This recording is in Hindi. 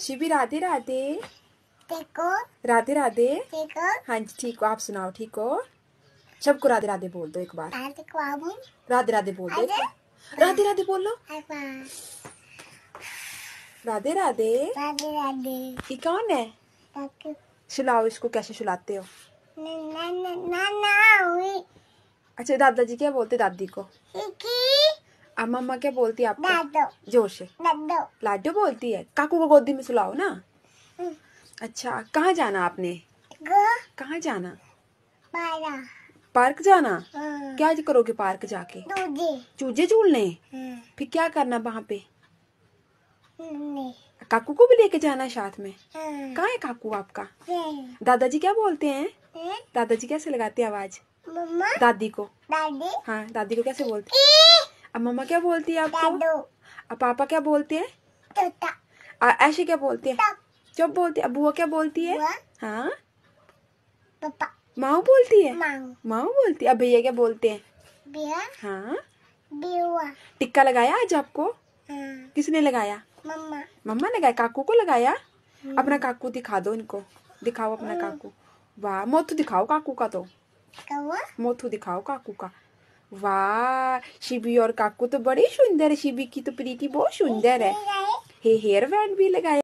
शिवी राधे राधे राधे राधे हाँ जी ठीक हो आप सुनाओ ठीक हो सबको राधे राधे बोल दो एक बार राधे राधे बोल दो राधे राधे बोलो राधे राधे राधे राधे ये कौन है सुलाओ इसको कैसे सुलाते हो ना, ना, ना, अच्छा दादाजी क्या बोलते दादी को अब मम्मा क्या बोलती है आपको जोर से लाडो बोलती है काकू को गोदी में सुलाओ ना हम्म। अच्छा कहाँ जाना आपने कहाँ जाना पार्क जाना हम्म। क्या करोगे पार्क जाके चूजे झूलने हम्म। फिर क्या करना वहाँ पे काकू को भी लेके जाना साथ में कहाँ है काकू आपका दादाजी क्या बोलते हैं दादाजी कैसे लगाते आवाज दादी को दादी हाँ दादी को कैसे बोलते अब मम्मा क्या बोलती है आपको अब पापा क्या बोलते हैं ऐशे क्या बोलते हैं जब बोलते अब बुआ क्या बोलती है हाँ माओ बोलती है माओ बोलती है अब भैया क्या बोलते हैं हाँ टिक्का लगाया आज आपको हाँ। किसने लगाया मम्मा मम्मा लगाया काकू को लगाया हम्म। अपना काकू दिखा दो इनको दिखाओ अपना हाँ। काकू वाह मोथू दिखाओ काकू का तो मोथू दिखाओ काकू का वाह शिबी और काकू तो बड़े सुंदर है शिबी की तो प्रीति बहुत सुंदर है हे हेयर बैंड भी लगाया